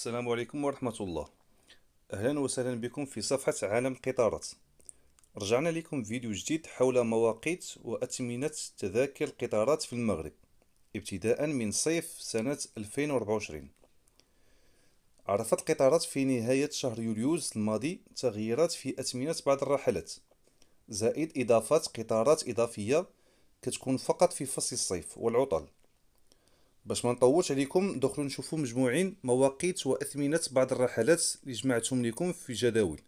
السلام عليكم ورحمة الله أهلا وسهلا بكم في صفحة عالم قطارات رجعنا لكم فيديو جديد حول مواقيت وأتمنة تذاكر القطارات في المغرب ابتداء من صيف سنة 2024 عرفت القطارات في نهاية شهر يوليوز الماضي تغييرات في أتمنة بعض الرحلات زائد إضافات قطارات إضافية كتكون فقط في فصل الصيف والعطل باش ما نطولش عليكم دخلوا نشوفوا مجموعين مواقيت واثمنه بعض الرحلات اللي جمعتهم لكم في جداول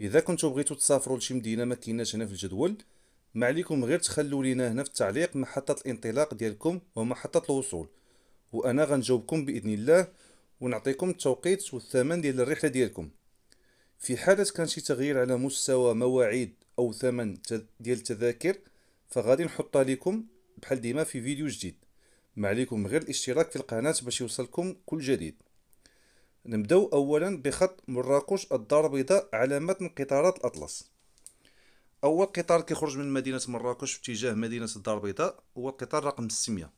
اذا كنتو بغيتو تسافروا لشي مدينه ما كايناش هنا في الجدول ما عليكم غير تخلوا لينا هنا في التعليق محطه الانطلاق ديالكم ومحطه الوصول وانا غنجاوبكم باذن الله ونعطيكم التوقيت والثمن ديال الرحله ديالكم في حاله كان شي تغيير على مستوى مواعيد او ثمن ديال التذاكر فغادي نحطها لكم بحال ديما في فيديو جديد ما عليكم غير الاشتراك في القناة باش يوصلكم كل جديد نبداو اولا بخط مراكش الدار البيضاء على متن قطارات الاطلس اول قطار كيخرج من مدينه مراكش في اتجاه مدينه الدار البيضاء هو القطار رقم 600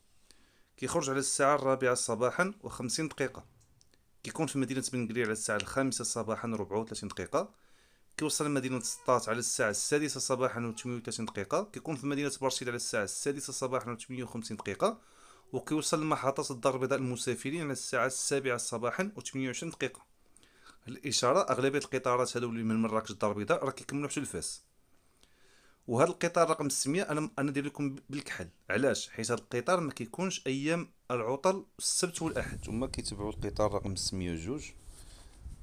كيخرج على الساعه الرابعة صباحا وخمسين دقيقه كيكون في مدينه بن على الساعه الخامسة صباحا ربعة وثلاثين دقيقه كيوصل لمدينه سطات على الساعه السادسة صباحا وثمانية وثلاثين دقيقه كيكون في مدينه برشيد على الساعه السادسة صباحا وثمانية وخمسين دقيقه وكيوصل لمحطة الدار البيضاء للمسافرين على الساعة السابعة صباحا و 28 دقيقة الإشارة أغلبية القطارات هادو اللي من مراكش الدار البيضاء راه كيكملو حتى لفاس وهاد القطار رقم 600 انا انا ندير لكم بالكحل علاش حيت هاد القطار ما كيكونش ايام العطل السبت والاحد هما كيتبعوا القطار رقم سمية جوج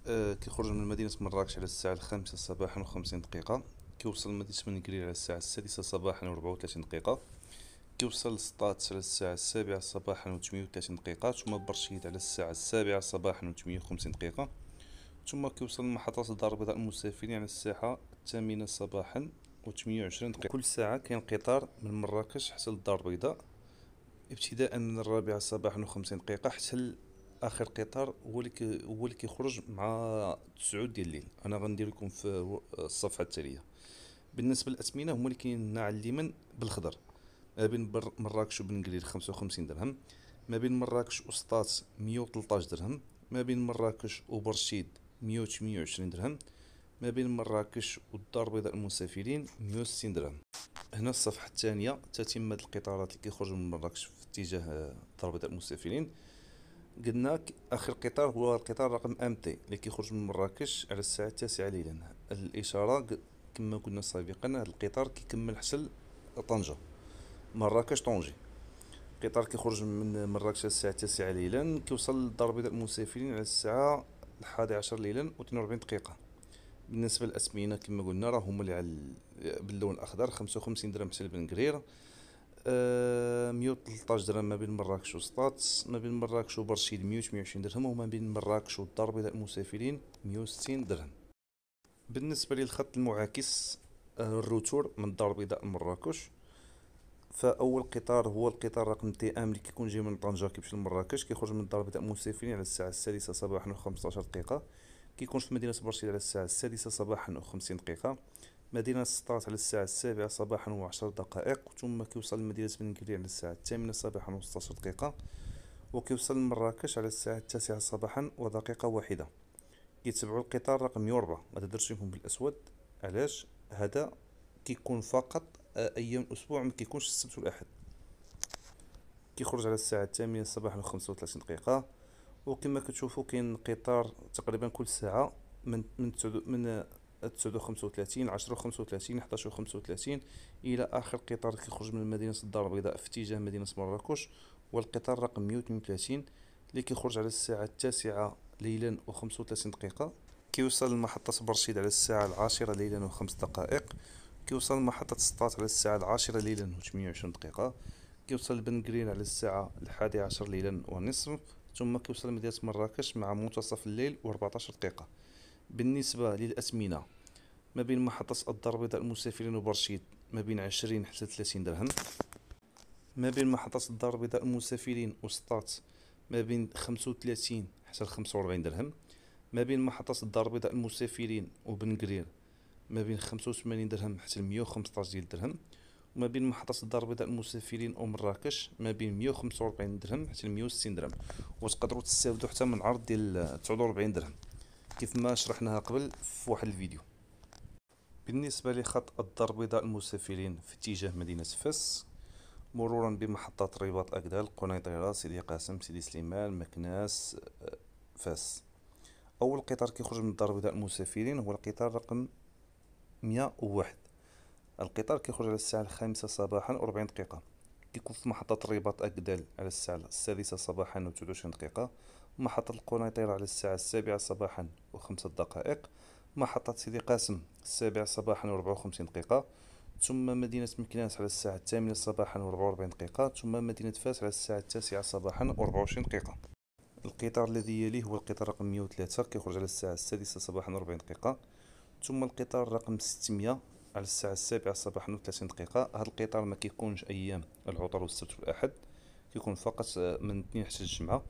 آه كيخرج من مدينه مراكش على الساعه الخامسة صباحا و50 دقيقه كيوصل لمدينه منكرير على الساعه السادسة صباحا و34 دقيقه كيوصل السطات على الساعة السابعة صباحا و وثلاثين دقيقة ثم برشيد على الساعة السابعة صباحا و خمسين دقيقة ثم كيوصل لمحطة الدار البيضاء المسافرين على الساعة الثامنة صباحا و عشرين دقيقة كل ساعة كاين قطار من مراكش حتى للدار البيضاء ابتداء من الرابعة صباحا خمسين دقيقة حتى اخر قطار هو اللي هو اللي كيخرج مع تسعود ديال الليل انا غندير لكم في الصفحه التاليه بالنسبه للاثمنه هما اللي كاين على اليمن بالخضر ما بين مراكش وبنقليل خمسة وخمسين درهم ما بين مراكش وسطات مية وتلطاش درهم ما بين مراكش وبرشيد مية وتمنية وعشرين درهم ما بين مراكش والدار البيضاء المسافرين مية وستين درهم هنا الصفحة الثانية تتمة القطارات اللي كيخرجوا من مراكش في اتجاه الدار البيضاء المسافرين قلنا اخر قطار هو القطار رقم ام تي اللي كيخرج من مراكش على الساعه التاسعة ليلا الاشاره كما قلنا سابقا هذا القطار كيكمل حسن طنجه مراكش طونجي القطار كيخرج من مراكش الساعه التاسعة ليلا كيوصل للدار البيضاء المسافرين على الساعه عشر ليلا و42 دقيقه بالنسبه للأسمنة كما قلنا راه هما اللي على باللون الاخضر 55 درهم حتى البنكرير أه 113 درهم ما بين مراكش وسطات ما بين مراكش وبرشيد 100 120 درهم وما بين مراكش والدار البيضاء المسافرين 160 درهم بالنسبه للخط المعاكس آه، الروتور من الدار البيضاء لمراكش فاول قطار هو القطار رقم تي ام اللي كيكون جاي من طنجه كيمشي لمراكش كيخرج من الدار بدا مسافرين على الساعه السادسه صباحا و15 دقيقه كيكون في مدينه برشيد على الساعه السادسه صباحا و50 دقيقه مدينة سطات على الساعة السابعة صباحا و عشر دقائق ثم كيوصل لمدينة بنكلي على الساعة الثامنة صباحا و وستاشر دقيقة وكيوصل لمراكش على الساعة التاسعة صباحا ودقيقة واحدة كيتبعو القطار رقم 104 ما تدرش فيهم بالأسود علاش هذا كيكون فقط ايام الاسبوع ما كيكونش السبت والاحد كيخرج على الساعه 8 صباحا و وثلاثين دقيقه وكما كتشوفوا كاين قطار تقريبا كل ساعه من من من 35 10 35 عشرة 35 إلى آخر قطار كيخرج من مدينة الدار البيضاء في اتجاه مدينة مراكش والقطار رقم مية اللي كيخرج على الساعة التاسعة ليلا و35 دقيقة كيوصل لمحطة برشيد على الساعة العاشرة ليلا وخمس دقائق كيوصل محطة سطات على الساعة العاشرة ليلا و عشرين دقيقة كيوصل بنغرين على الساعة الحادية عشر ليلا ونصف ثم كيوصل مدينة مراكش مع منتصف الليل و وأربعتاشر دقيقة بالنسبة للأثمنة ما بين محطة الدار البيضاء المسافرين وبرشيد ما بين عشرين حتى ثلاثين درهم ما بين محطة الدار البيضاء المسافرين وسطات ما بين خمسة وثلاثين حتى خمسة وأربعين درهم ما بين محطة الدار البيضاء المسافرين وبنقرير ما بين 85 درهم حتى 115 ديال الدرهم وما بين محطة الدار البيضاء المسافرين مراكش ما بين 145 درهم حتى 160 درهم وتقدروا تستافدوا حتى من عرض ديال 49 درهم كيف ما شرحناها قبل في واحد الفيديو بالنسبة لخط الدار البيضاء المسافرين في اتجاه مدينة فاس مرورا بمحطات رباط أكدال قنيطرة سيدي قاسم سيدي سليمان مكناس فاس أول قطار كيخرج من الدار البيضاء المسافرين هو القطار رقم 101 القطار كيخرج على الساعة الخامسة صباحا وربعين دقيقة كيكون في محطة الرباط أكدال على الساعة السادسة صباحا و وعشرين دقيقة محطة القنيطرة على الساعة السابعة صباحا و5 دقائق محطة سيدي قاسم السابعة صباحا و54 دقيقة ثم مدينة مكناس على الساعة الثامنة صباحا و44 دقيقة ثم مدينة فاس على الساعة التاسعة صباحا و24 دقيقة القطار الذي يليه هو القطار رقم 103 كيخرج على الساعة السادسة صباحا و40 دقيقة ثم القطار رقم 600 على الساعة السابعة صباحا وثلاثين دقيقة هذا القطار ما كيكونش أيام العطل والسبت والأحد كيكون فقط من الاثنين حتى الجمعة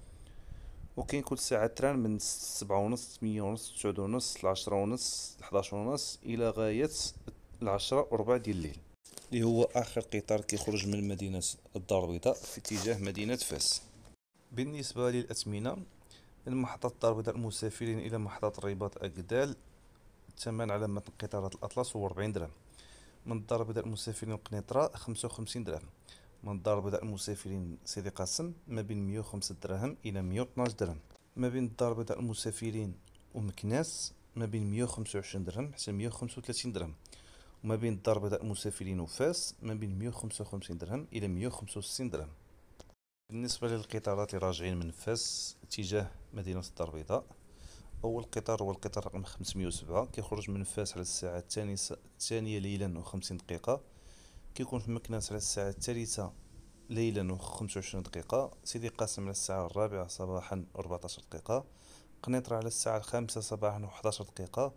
وكاين كل ساعة تران من سبعة ونص ثمانية ونص تسعود ونص العشرة ونص لحداش ونص إلى غاية العشرة وربع ديال الليل اللي هو آخر قطار كيخرج من مدينة الدار البيضاء في اتجاه مدينة فاس بالنسبة للأثمنة من محطة الدار البيضاء المسافرين إلى محطة الرباط أكدال الثمن على متن قطارات الأطلس هو 40 درهم من الدار البيضاء المسافرين القنيطرة 55 درهم من الدار البيضاء المسافرين سيدي قاسم ما بين 105 درهم إلى 112 درهم ما بين الدار البيضاء المسافرين ومكناس ما بين 125 درهم حتى 135 درهم وما بين الدار البيضاء المسافرين وفاس ما بين 155 درهم إلى 165 درهم بالنسبة للقطارات اللي راجعين من فاس اتجاه مدينة الدار البيضاء أول قطار هو القطار رقم 507 كيخرج من فاس على الساعة الثانية الثانية ليلا و50 دقيقة كيكون في مكناس على الساعة الثالثة ليلا و25 دقيقة سيدي قاسم على الساعة الرابعة صباحا 14 دقيقة قنيطرة على الساعة الخامسة صباحا و11 دقيقة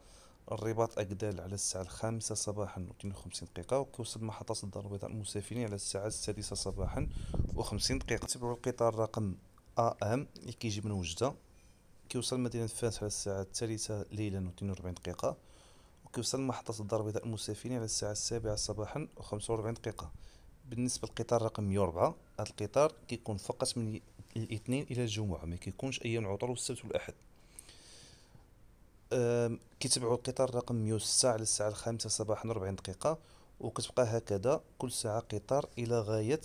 الرباط أكدال على الساعة الخامسة صباحا و52 دقيقة وكيوصل محطة الدار البيضاء المسافرين على الساعة السادسة صباحا و50 دقيقة تبعو القطار رقم أ أم اللي كيجي من وجدة كيوصل مدينة فاس على الساعة الثالثة ليلا و وربعين دقيقة وكيوصل محطة الدار البيضاء المسافرين على الساعة السابعة صباحا و وربعين دقيقة بالنسبة للقطار رقم مية وربعة هاد القطار كيكون فقط من الاثنين إلى الجمعة ما كيكونش أيام العطل والسبت والأحد كيتبعوا القطار رقم 106 على الساعة الخامسة صباحا ربعين دقيقة وكتبقى هكذا كل ساعة قطار إلى غاية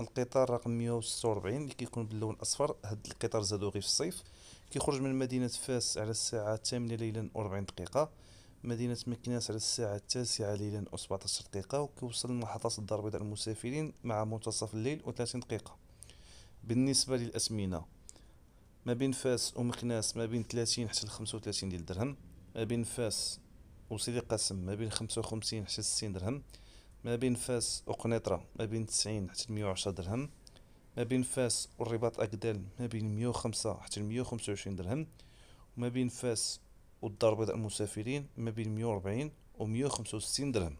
القطار رقم 146 اللي كيكون باللون الاصفر هاد القطار زادو غير في الصيف كيخرج من مدينة فاس على الساعة الثامنة ليلا وربعين دقيقة مدينة مكناس على الساعة التاسعة ليلا و 17 دقيقة وكيوصل لمحطة الدار البيضاء للمسافرين مع منتصف الليل و 30 دقيقة بالنسبة للأسمنة ما بين فاس ومكناس ما بين 30 حتى 35 ديال الدرهم ما بين فاس وسيدي قاسم ما بين 55 حتى 60 درهم ما بين فاس وقنيطرة ما بين 90 حتى 110 درهم ما بين فاس والرباط أكدال ما بين مية حتى مية درهم وما بين فاس والدار البيضاء المسافرين ما بين مية و 165 درهم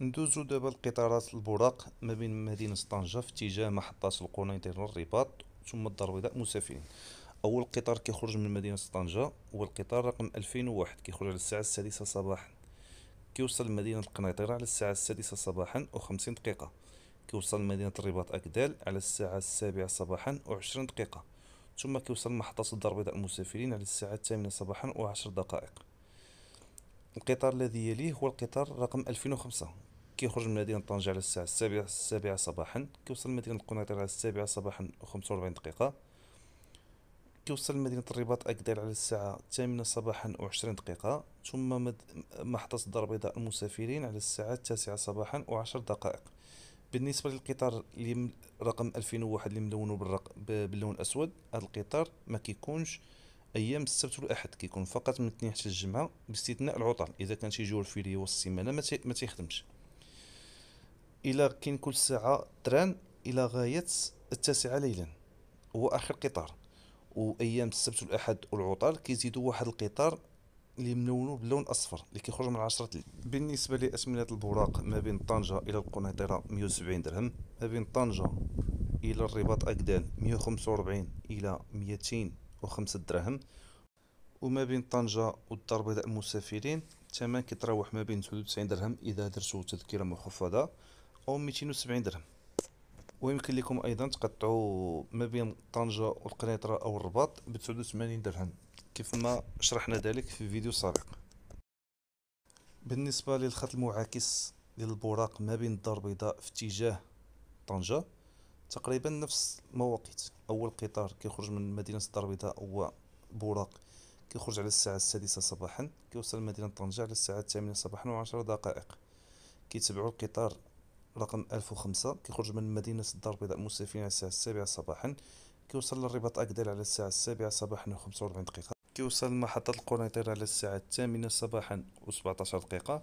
ندوزو دابا القطارات البراق ما بين مدينة طنجة في اتجاه محطة القنيطرة الرباط ثم الدار البيضاء المسافرين أول قطار كيخرج من مدينة طنجة هو القطار رقم ألفين كيخرج على الساعة السادسة صباحا كيوصل لمدينة القنيطرة على الساعة السادسة صباحا و50 دقيقة كيوصل لمدينة الرباط أكدال على الساعة السابعة صباحا وعشرين دقيقة ثم كيوصل محطة الدار البيضاء المسافرين على الساعة الثامنة صباحا وعشر دقائق القطار الذي يليه هو القطار رقم ألفين وخمسة كيخرج من مدينة طنجة على الساعة السابعة السابعة صباحا كيوصل لمدينة القنيطرة على السابعة صباحا وخمسة وأربعين دقيقة كيوصل لمدينة الرباط أكدال على الساعة الثامنة صباحا وعشرين دقيقة ثم محطة الدار البيضاء المسافرين على الساعة التاسعة صباحا وعشر دقائق بالنسبه للقطار اللي رقم 2001 اللي ملونه بالرق... باللون الاسود هذا القطار ما كيكونش ايام السبت والاحد كيكون فقط من الاثنين حتى الجمعه باستثناء العطل اذا كان شي جور فيري والسيمانه السيمانه ما, ما تيخدمش الى كاين كل ساعه تران الى غايه التاسعه ليلا هو اخر قطار وايام السبت والاحد والعطل كيزيدوا واحد القطار اللي ملونه باللون الاصفر اللي كيخرج من عشرة بالنسبه لاسمنه البراق ما بين طنجه الى القنيطره 170 درهم ما بين طنجه الى الرباط اكدال 145 الى 205 درهم وما بين طنجه والدار البيضاء المسافرين الثمن كيتراوح ما بين 99 درهم اذا درتو تذكره مخفضه او 270 درهم ويمكن لكم ايضا تقطعوا ما بين طنجه والقنيطره او الرباط ب 89 درهم كيف ما شرحنا ذلك في فيديو سابق بالنسبة للخط المعاكس للبراق ما بين الدار البيضاء في اتجاه طنجة تقريبا نفس المواقيت أول قطار كيخرج من مدينة الدار البيضاء هو بوراق كيخرج على الساعة السادسة صباحا كيوصل مدينة طنجة على الساعة الثامنة صباحا وعشر دقائق كيتبعو القطار رقم ألف وخمسة كيخرج من مدينة الدار البيضاء مسافرين على الساعة السابعة صباحا كيوصل للرباط أكدال على الساعة السابعة صباحا وخمسة وربعين دقيقة كيوصل لمحطة القنيطرة على الساعة الثامنة صباحا و عشر دقيقة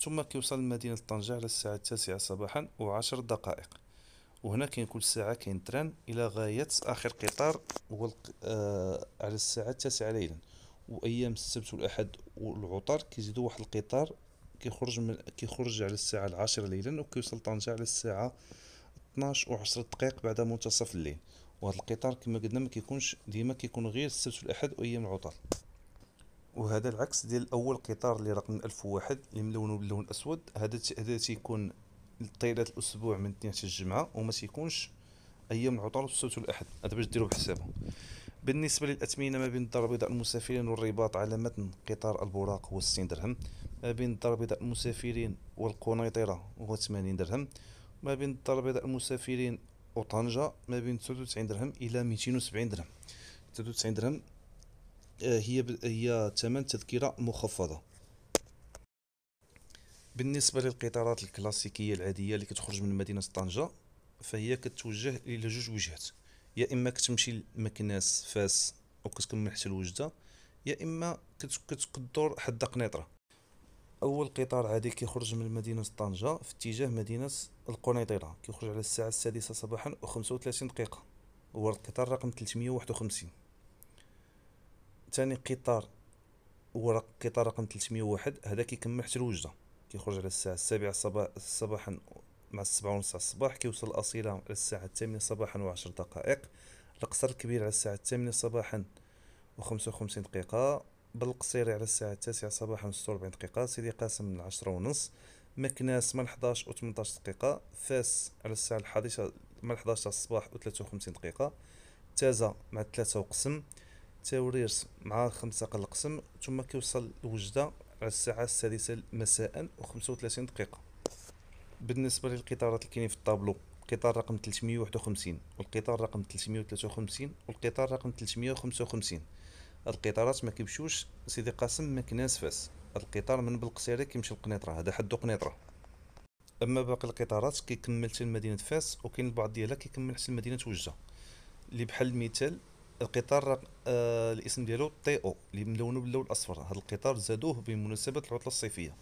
ثم كيوصل لمدينة طنجة على الساعة التاسعة صباحا وعشر دقائق وهنا كاين كل ساعة كاين تران إلى غاية آخر قطار هو آه على الساعة التاسعة ليلا وأيام السبت والأحد والعطر كيزيدو واحد القطار كيخرج من كيخرج على الساعة العاشرة ليلا وكيوصل طنجة على الساعة 12 و10 دقائق بعد منتصف الليل وهذا القطار كما قلنا ما كيكونش ديما كيكون غير السبت والاحد وايام العطل وهذا العكس ديال اول قطار اللي رقم 1001 اللي ملونه باللون الاسود هذا هذا تيكون طيلات الاسبوع من الاثنين حتى الجمعه وما تيكونش ايام العطل والسبت والاحد هذا باش ديروا بحسابه بالنسبه للاثمنه ما بين الدار البيضاء المسافرين والرباط على متن قطار البراق هو 60 درهم ما بين الدار البيضاء المسافرين والقنيطره هو 80 درهم ما بين الدار البيضاء المسافرين وطنجة ما بين 99 درهم إلى 270 درهم 99 درهم آه، هي هي ثمن تذكرة مخفضة بالنسبة للقطارات الكلاسيكية العادية اللي كتخرج من مدينة طنجة فهي كتوجه إلى جوج وجهات يا إما كتمشي لمكناس فاس أو كتكمل حتى لوجدة يا إما كتدور حد قنيطرة أول قطار عادي كيخرج من مدينة طنجة في اتجاه مدينة القنيطرة كيخرج على الساعة السادسة صباحا و35 دقيقة هو القطار رقم 351 واحد قطار هو قطار رقم 301 هذا كيكمل حتى الوجدة كيخرج على الساعة السابعة صباح صباحا مع السبعة ونص الصباح كيوصل الأصيلة على الساعة الثامنة صباحا وعشر دقائق القصر الكبير على الساعة الثامنة صباحا وخمسة وخمسين دقيقة بالقصيري على الساعة التاسعة صباحا وستة وأربعين دقيقة سيدي قاسم العشرة ونص مكناس من 11 و 18 دقيقة فاس على الساعة الحادية من 11 الصباح و 53 دقيقة تازة مع 3 وقسم توريرس مع 5 قل قسم ثم كيوصل لوجدة على الساعة السادسة مساء و 35 دقيقة بالنسبة للقطارات اللي كاينين في الطابلو القطار رقم 351 والقطار رقم 353 والقطار رقم 355 القطارات ما كيمشيوش سيدي قاسم مكناس فاس القطار من بالقصيرة كيمشي لقنيطرة هذا حدو قنيطرة اما باقي القطارات كيكمل حتى لمدينة فاس وكاين البعض ديالها كيكمل حتى لمدينة وجة اللي بحال المثال القطار آه الاسم ديالو تي او اللي ملونه باللون الاصفر هذا القطار زادوه بمناسبه العطله الصيفيه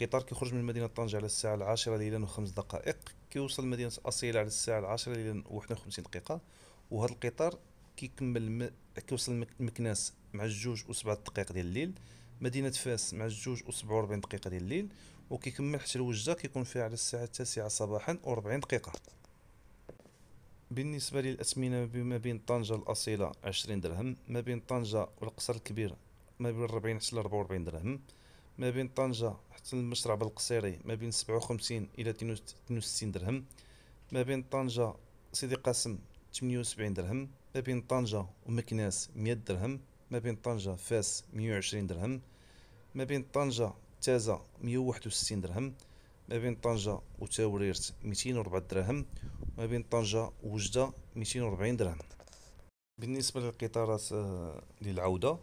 القطار كيخرج من مدينه طنجه على الساعه العاشرة ليلا وخمس دقائق كيوصل لمدينه اصيله على الساعه العاشرة ليلا وواحد وخمسين دقيقه وهذا القطار كيكمل م... كيوصل مكناس مع الجوج وسبعة دقائق ديال الليل مدينه فاس مع الجوج و 47 دقيقه ديال الليل وكيكمل حتى الوجده كيكون فيها على الساعه التاسعة صباحا و 40 دقيقه بالنسبه للاثمنه ما بين طنجه الاصيله 20 درهم ما بين طنجه والقصر الكبير ما بين 40 حتى 44 درهم ما بين طنجه حتى المشرب القصيري ما بين 57 الى 62 درهم ما بين طنجه سيدي قاسم 78 درهم ما بين طنجه ومكناس 100 درهم ما بين طنجة فاس 120 درهم ما بين طنجة تازة 161 درهم ما بين طنجة وتاوريرت 204 دراهم ما بين طنجة وجدة 240 درهم بالنسبة للقطارات آه، للعودة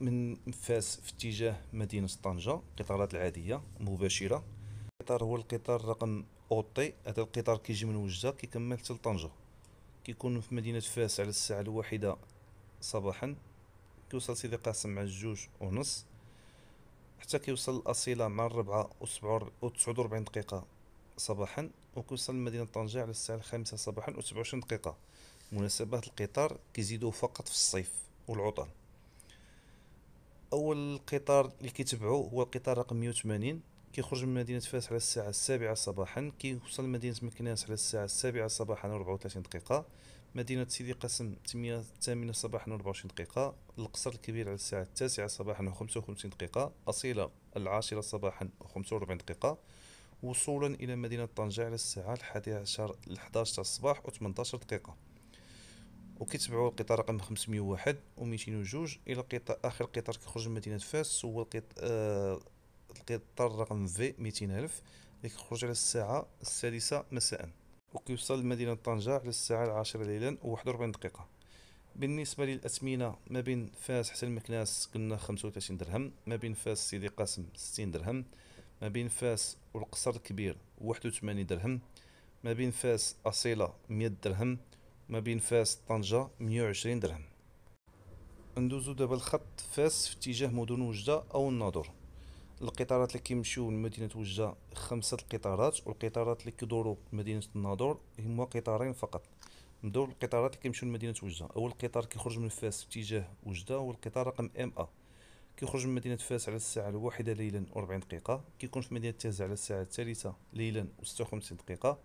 من فاس في اتجاه مدينة طنجة القطارات العادية مباشرة القطار هو القطار رقم اوطي هذا القطار كيجي من وجدة كيكمل حتى لطنجة كيكون في مدينة فاس على الساعة الواحدة صباحا كيوصل سيدي قاسم مع الجوج ونص حتى كيوصل الأصيلة مع الربعة و تسعود وربعين دقيقة صباحا وكيوصل لمدينة طنجة على الساعة الخامسة صباحا و وعشرين دقيقة مناسبات القطار كيزيدو فقط في الصيف والعطل أول قطار اللي كيتبعو هو القطار رقم مية كيخرج من مدينة فاس على الساعة السابعة صباحا كيوصل لمدينة مكناس على الساعة السابعة صباحا و 34 دقيقة مدينة سيدي قاسم تمية الثامنة صباحا و 24 دقيقة القصر الكبير على الساعة التاسعة صباحا و 55 دقيقة أصيلة العاشرة صباحا و 45 دقيقة وصولا إلى مدينة طنجة على الساعة الحادية عشر الحداشر الصباح و 18 دقيقة وكيتبعوا القطار رقم 501 و 202 إلى قطار آخر قطار كيخرج من مدينة فاس هو القطار آه، القطار رقم في 200000 اللي كيخرج على الساعة السادسة مساءً وكيوصل لمدينة طنجة على الساعة العاشرة ليلا و وربعين دقيقة بالنسبة للأثمنة ما بين فاس حتى المكناس قلنا خمسة وثلاثين درهم ما بين فاس سيدي قاسم ستين درهم ما بين فاس والقصر الكبير واحد وثمانين درهم ما بين فاس أصيلة مية درهم ما بين فاس طنجة مية وعشرين درهم ندوزو دابا الخط فاس في اتجاه مدن وجدة أو الناظور القطارات اللي كيمشيو لمدينه وجه خمسه القطارات والقطارات اللي كيدوروا مدينه الناظور هما قطارين فقط ندور القطارات اللي كيمشيو لمدينه وجده اول قطار كيخرج من فاس باتجاه وجده هو القطار رقم ام ا كيخرج من مدينه فاس على الساعه الواحدة ليلا و40 دقيقه كيكون في مدينه تازة على الساعه الثالثة ليلا و56 دقيقه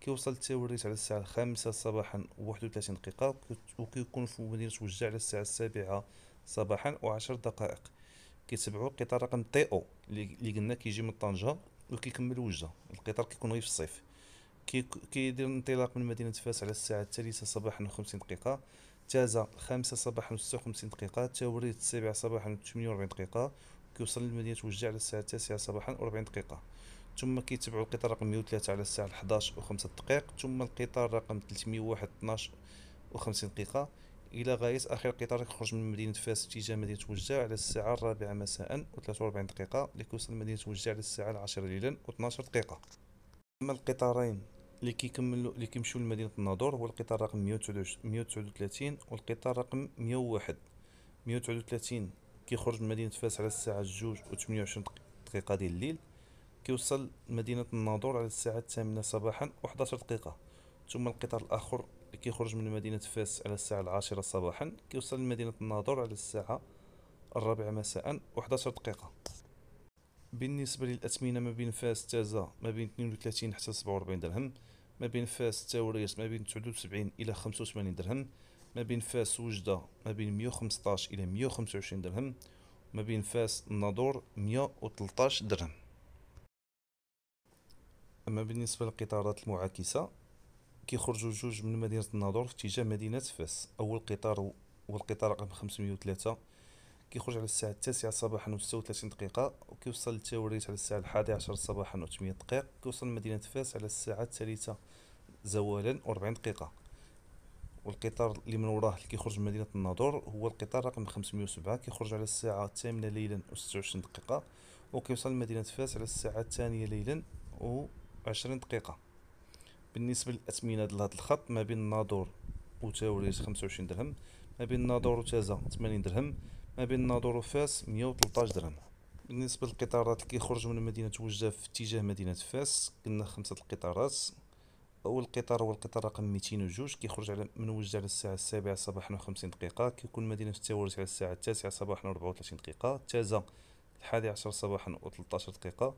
كيوصل للتوريت على الساعه الخامسة صباحا و31 دقيقه وكيكون في مدينه وجده على الساعه السابعة صباحا و10 دقائق كيتبعوا القطار رقم تي او اللي قلنا كيجي من طنجه وكيكمل وجده القطار كيكون غير في الصيف كيدير انطلاق من مدينه فاس على الساعه الثالثه صباحا و50 دقيقه تازا خمسة صباحا و 56 دقيقة تاوريد سبعة صباحا و 48 دقيقة كيوصل لمدينة وجدة على الساعة التاسعة صباحا و 40 دقيقة ثم كيتبعو القطار رقم 103 على الساعة 11 و 5 دقائق ثم القطار رقم 301 12 و 50 دقيقة الى غايه اخر قطار تخرج من مدينه فاس اتجاه مدينه وجاع على الساعه الرابعه مساء و43 دقيقه اللي كيوصل مدينه وجاع على الساعه العاشرة ليلا و12 دقيقه اما القطارين اللي كيكملوا اللي كيمشيو لمدينه الناظور هو القطار رقم 139 والقطار رقم 101 139 كيخرج من مدينه فاس على الساعه 2 و28 دقيقه ديال الليل كيوصل مدينه الناظور على الساعه 8 صباحا و11 دقيقه ثم القطار الاخر كيخرج من مدينة فاس على الساعة العاشرة صباحا كيوصل لمدينة الناظور على الساعة الرابعة مساء و11 دقيقة بالنسبة للأثمنة ما بين فاس تازا ما بين 32 حتى 47 درهم ما بين فاس تاوريس ما بين 79 إلى 85 درهم ما بين فاس وجدة ما بين 115 إلى 125 درهم ما بين فاس الناظور 113 درهم أما بالنسبة للقطارات المعاكسة كيخرجوا جوج من مدينه الناظور في اتجاه مدينه فاس اول قطار والقطار رقم 503 كيخرج على الساعه التاسعة صباحا و36 دقيقه وكيوصل للتوريت على الساعه عشر صباحا و8 دقيقة كيوصل لمدينه فاس على الساعه الثالثة زوالا و40 دقيقه والقطار اللي من وراه اللي كيخرج من مدينه الناظور هو القطار رقم 507 كيخرج على الساعه الثامنة ليلا و26 دقيقه وكيوصل لمدينه فاس على الساعه الثانية ليلا و20 دقيقه بالنسبه للاثمنه لهذا الخط ما بين الناظور وتاوريس 25 درهم ما بين الناظور وتازا 80 درهم ما بين الناظور وفاس 113 درهم بالنسبه للقطارات اللي كيخرج من مدينه وجده في اتجاه مدينه فاس قلنا خمسه القطارات اول قطار هو القطار رقم 202 كيخرج على من وجده على الساعه 7 صباحا و50 دقيقه كيكون مدينه تاوريس على الساعه 9 صباحا و34 دقيقه تازا 11 صباحا و13 دقيقه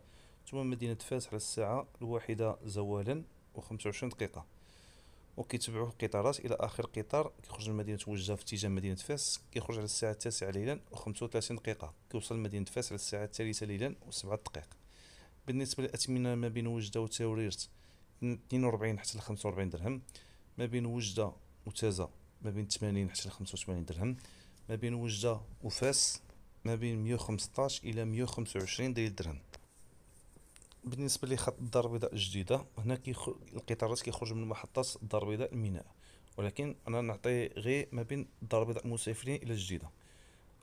ثم مدينه فاس على الساعه الواحدة زوالا و25 دقيقه وكيتبعوه قطارات الى اخر قطار كيخرج من مدينه وجده في اتجاه مدينه فاس كيخرج على الساعه التاسعة ليلا و35 دقيقه كيوصل مدينة فاس على الساعه الثالثة ليلا و7 دقائق بالنسبه للاثمنه ما بين وجده وتوريرت 42 حتى ل 45 درهم ما بين وجده وتازه ما بين 80 حتى ل 85 درهم ما بين وجده وفاس ما بين 115 الى 125 درهم بالنسبه لخط الدار البيضاء الجديده هنا كيخ... القطارات كيخرج من محطه الدار البيضاء الميناء ولكن انا نعطي غير ما بين الدار البيضاء المسافرين الى الجديده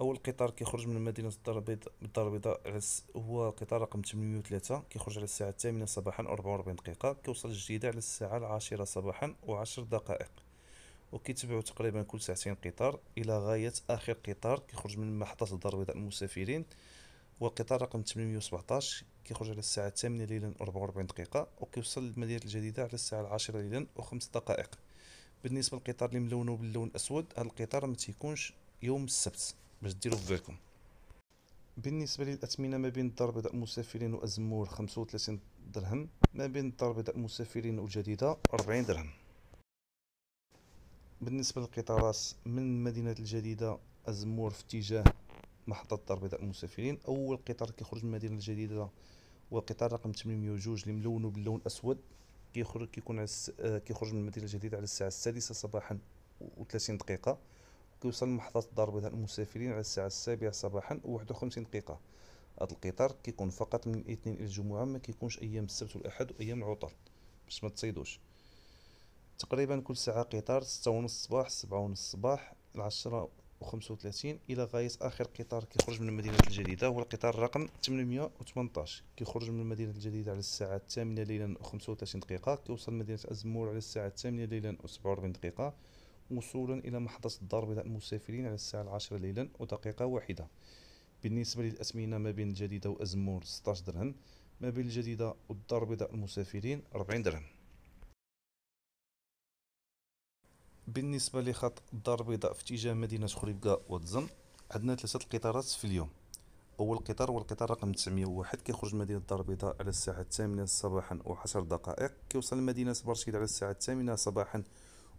اول قطار كيخرج من مدينه الدار البيضاء الدار البيضاء هو قطار رقم 803 كيخرج على الساعه 8 صباحا و 44 دقيقه كيوصل الجديده على الساعه 10 صباحا و10 دقائق وكيتبعوا تقريبا كل ساعتين قطار الى غايه اخر قطار كيخرج من محطه الدار البيضاء المسافرين والقطار رقم 817 كيخرج على الساعة 8 ليلا و 44 دقيقة وكيوصل للمدينة الجديدة على الساعة العاشرة ليلا و 5 دقائق بالنسبة للقطار اللي ملونه باللون الأسود هاد القطار ما تيكونش يوم السبت باش ديروا في بالكم بالنسبة للأثمنة ما بين الدار البيضاء المسافرين وأزمور 35 درهم ما بين الدار البيضاء المسافرين والجديدة 40 درهم بالنسبة للقطارات من مدينة الجديدة أزمور في اتجاه محطة الدار البيضاء المسافرين أول قطار كيخرج من المدينة الجديدة والقطار رقم 802 اللي ملونه باللون اسود كيخرج كيكون على الس... آه، كيخرج من المدينه الجديده على الساعه السادسه صباحا و30 دقيقه كيوصل لمحطة الدار البيضاء المسافرين على الساعة السابعة صباحا وواحد وخمسين دقيقة هذا القطار كيكون فقط من الاثنين إلى الجمعة ما كيكونش أيام السبت والأحد وأيام العطل باش ما تصيدوش تقريبا كل ساعة قطار ستة ونص الصباح سبعة ونص الصباح العشرة وخمسة الى غايه اخر قطار كيخرج من المدينه الجديده هو القطار رقم 818 كيخرج من المدينه الجديده على الساعه 8 ليلا و35 دقيقه كيوصل مدينه ازمور على الساعه 8 ليلا و47 دقيقه وصولا الى محطه الدار البيضاء المسافرين على الساعه 10 ليلا ودقيقه واحده بالنسبه للاثمنه ما بين الجديده وازمور 16 درهم ما بين الجديده والدار البيضاء المسافرين 40 درهم بالنسبه لخط الدار البيضاء في اتجاه مدينه خريبكا وتزن عندنا ثلاثه القطارات في اليوم اول قطار هو القطار رقم 901 كيخرج من مدينه الدار البيضاء على الساعه 8 صباحا و10 دقائق كيوصل لمدينه برشيد على الساعه 8 صباحا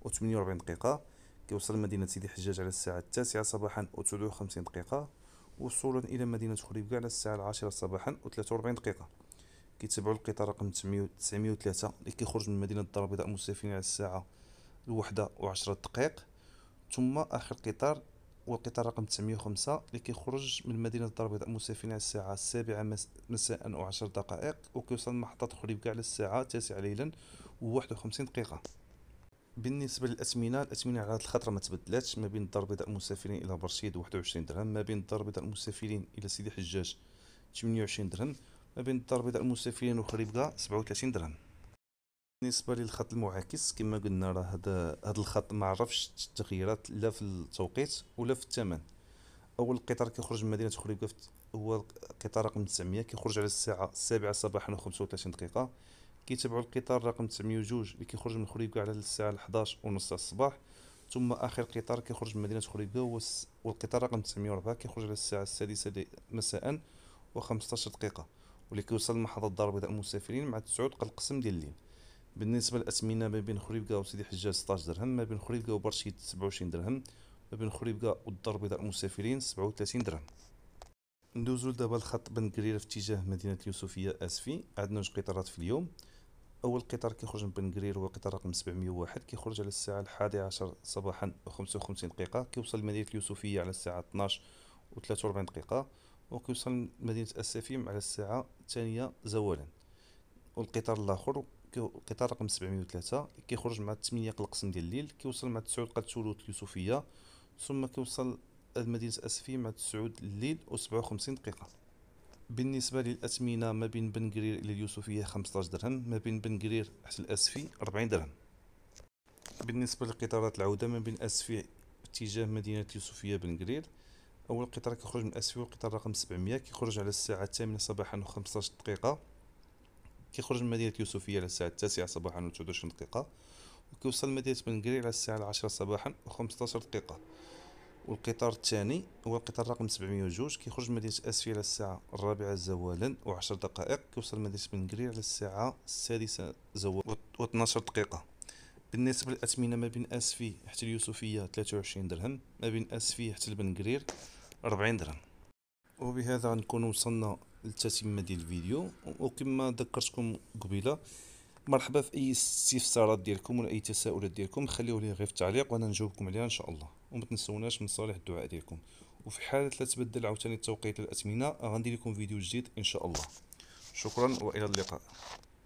و48 دقيقه كيوصل لمدينه سيدي حجاج على الساعه 9 صباحا و59 دقيقه وصولا الى مدينه خريبكا على الساعه العاشرة صباحا و43 دقيقه كيتبعو القطار رقم 903 اللي كيخرج من مدينه الدار البيضاء مسافرين على الساعه الوحده وعشرة دقائق ثم اخر قطار والقطار رقم 905 اللي كيخرج من مدينه الدار البيضاء مسافرين على الساعه السابعة مساء وعشر دقائق وكيوصل محطه خريبكاع على الساعه التاسعة ليلا وواحد وخمسين دقيقه بالنسبه للاثمنه الاثمنه على هذه الخطره ما تبدلاتش ما بين الدار البيضاء المسافرين الى برشيد 21 درهم ما بين الدار البيضاء المسافرين الى سيدي حجاج 28 درهم ما بين الدار البيضاء المسافرين سبعة 37 درهم بالنسبه للخط المعاكس كما قلنا راه هذا هذا الخط ما عرفش التغييرات لا في التوقيت ولا في الثمن اول قطار كيخرج من مدينه خريبكه هو القطار رقم 900 كيخرج على الساعه 7 صباحا و35 دقيقه كيتبعوا القطار رقم 902 اللي كيخرج من خريبكه على الساعه 11 ونص الصباح ثم اخر قطار كيخرج من مدينه خريبكه والقطار رقم 904 كيخرج على الساعه 6 مساء و15 دقيقه واللي كيوصل لمحطه الدار البيضاء المسافرين مع تصعد القسم ديال الليل بالنسبه للأسمنة ما بين خريبكا وسيدي حجاج 16 درهم ما بين خريبكا وبرشيد 27 درهم ما بين خريبكا والدار البيضاء المسافرين 37 درهم ندوزو دابا الخط بن قريره في اتجاه مدينه اليوسفيه اسفي عندنا جوج قطارات في اليوم اول قطار كيخرج من بن قرير هو قطار رقم 701 كيخرج على الساعه الحادية عشر صباحا و 55 دقيقه كيوصل لمدينه اليوسفيه على الساعه 12 و 43 دقيقه وكيوصل لمدينه آسفي على الساعه الثانية زوالا والقطار الاخر قطار رقم 703 كيخرج مع 8 القسم ديال الليل كيوصل مع 9 دقة الثلوث اليوسفية ثم كيوصل المدينة أسفي مع 9 الليل و 57 دقيقة بالنسبة للأثمنة ما بين بن إلى اليوسفية 15 درهم ما بين بن حتى الأسفي 40 درهم بالنسبة للقطارات العودة ما بين أسفي اتجاه مدينة يوسفية بن أول قطار كيخرج من أسفي والقطار رقم 700 كيخرج على الساعة 8 صباحا و 15 دقيقة كيخرج من مدينه يوسفية على الساعه 9 صباحا و 29 دقيقه وكيوصل مدينه بنقري على الساعه 10 صباحا و 15 دقيقه والقطار الثاني هو القطار رقم 702 كيخرج من مدينه اسفي على الساعه 4 زوالا و10 دقائق كيوصل مدينه بنقري على الساعه 6 زوالا و12 دقيقه بالنسبه للاثمنه ما بين اسفي حتى اليوسفيه 23 درهم ما بين اسفي حتى البنقرير 40 درهم وبهذا نكون وصلنا التتمة ديال الفيديو وكما ذكرتكم قبيله مرحبا في اي استفسارات ديالكم ولا اي تساؤلات ديالكم خليوه لي غير في التعليق وانا نجاوبكم عليها ان شاء الله وما تنسوناش من صالح الدعاء ديالكم وفي حاله لا تبدل عاوتاني التوقيت للاثمنه غندير لكم فيديو جديد ان شاء الله شكرا والى اللقاء